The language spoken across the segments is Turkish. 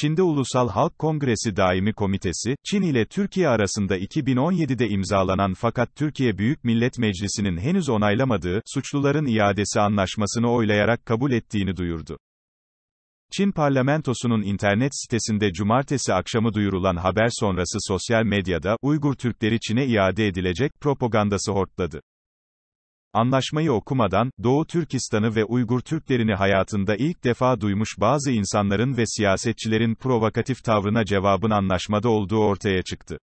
Çin'de Ulusal Halk Kongresi Daimi Komitesi, Çin ile Türkiye arasında 2017'de imzalanan fakat Türkiye Büyük Millet Meclisi'nin henüz onaylamadığı, suçluların iadesi anlaşmasını oylayarak kabul ettiğini duyurdu. Çin parlamentosunun internet sitesinde cumartesi akşamı duyurulan haber sonrası sosyal medyada, Uygur Türkleri Çin'e iade edilecek, propagandası hortladı. Anlaşmayı okumadan, Doğu Türkistan'ı ve Uygur Türklerini hayatında ilk defa duymuş bazı insanların ve siyasetçilerin provokatif tavrına cevabın anlaşmada olduğu ortaya çıktı.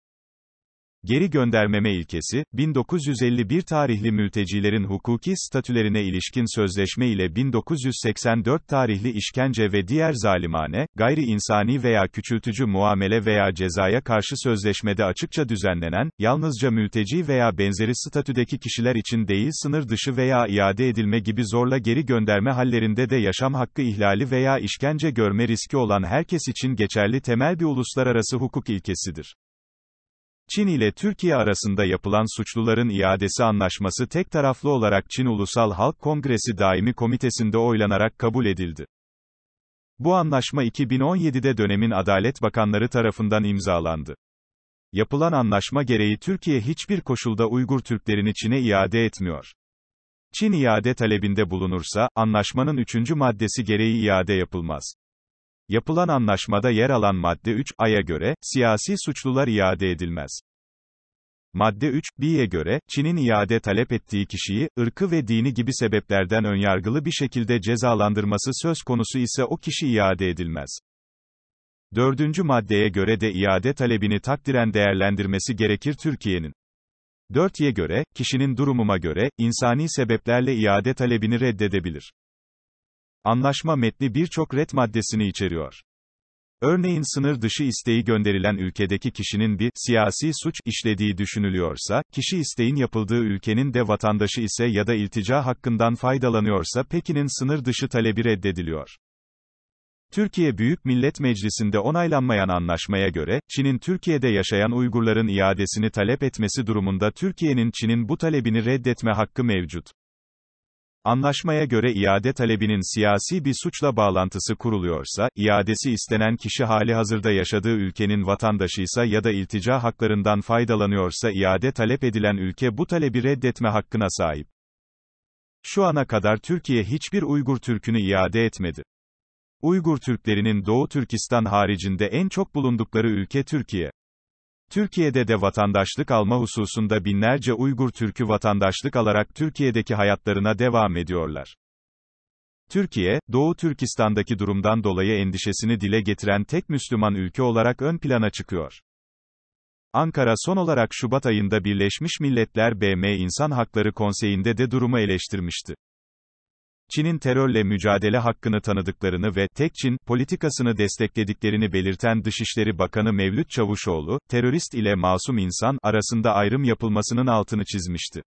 Geri göndermeme ilkesi, 1951 tarihli mültecilerin hukuki statülerine ilişkin sözleşme ile 1984 tarihli işkence ve diğer zalimane, gayri insani veya küçültücü muamele veya cezaya karşı sözleşmede açıkça düzenlenen, yalnızca mülteci veya benzeri statüdeki kişiler için değil sınır dışı veya iade edilme gibi zorla geri gönderme hallerinde de yaşam hakkı ihlali veya işkence görme riski olan herkes için geçerli temel bir uluslararası hukuk ilkesidir. Çin ile Türkiye arasında yapılan suçluların iadesi anlaşması tek taraflı olarak Çin Ulusal Halk Kongresi Daimi Komitesi'nde oylanarak kabul edildi. Bu anlaşma 2017'de dönemin Adalet Bakanları tarafından imzalandı. Yapılan anlaşma gereği Türkiye hiçbir koşulda Uygur Türklerini Çin'e iade etmiyor. Çin iade talebinde bulunursa, anlaşmanın üçüncü maddesi gereği iade yapılmaz. Yapılan anlaşmada yer alan madde 3a'ya göre, siyasi suçlular iade edilmez. Madde 3, B'ye göre, Çin'in iade talep ettiği kişiyi, ırkı ve dini gibi sebeplerden önyargılı bir şekilde cezalandırması söz konusu ise o kişi iade edilmez. Dördüncü maddeye göre de iade talebini takdiren değerlendirmesi gerekir Türkiye'nin. 4'ye göre, kişinin durumuma göre, insani sebeplerle iade talebini reddedebilir. Anlaşma metni birçok red maddesini içeriyor. Örneğin sınır dışı isteği gönderilen ülkedeki kişinin bir siyasi suç işlediği düşünülüyorsa, kişi isteğin yapıldığı ülkenin de vatandaşı ise ya da iltica hakkından faydalanıyorsa Pekin'in sınır dışı talebi reddediliyor. Türkiye Büyük Millet Meclisi'nde onaylanmayan anlaşmaya göre, Çin'in Türkiye'de yaşayan Uygurların iadesini talep etmesi durumunda Türkiye'nin Çin'in bu talebini reddetme hakkı mevcut. Anlaşmaya göre iade talebinin siyasi bir suçla bağlantısı kuruluyorsa, iadesi istenen kişi hali hazırda yaşadığı ülkenin vatandaşıysa ya da iltica haklarından faydalanıyorsa iade talep edilen ülke bu talebi reddetme hakkına sahip. Şu ana kadar Türkiye hiçbir Uygur Türk'ünü iade etmedi. Uygur Türklerinin Doğu Türkistan haricinde en çok bulundukları ülke Türkiye. Türkiye'de de vatandaşlık alma hususunda binlerce Uygur Türk'ü vatandaşlık alarak Türkiye'deki hayatlarına devam ediyorlar. Türkiye, Doğu Türkistan'daki durumdan dolayı endişesini dile getiren tek Müslüman ülke olarak ön plana çıkıyor. Ankara son olarak Şubat ayında Birleşmiş Milletler BM İnsan Hakları Konseyi'nde de durumu eleştirmişti. Çin'in terörle mücadele hakkını tanıdıklarını ve tek Çin politikasını desteklediklerini belirten Dışişleri Bakanı Mevlüt Çavuşoğlu, terörist ile masum insan arasında ayrım yapılmasının altını çizmişti.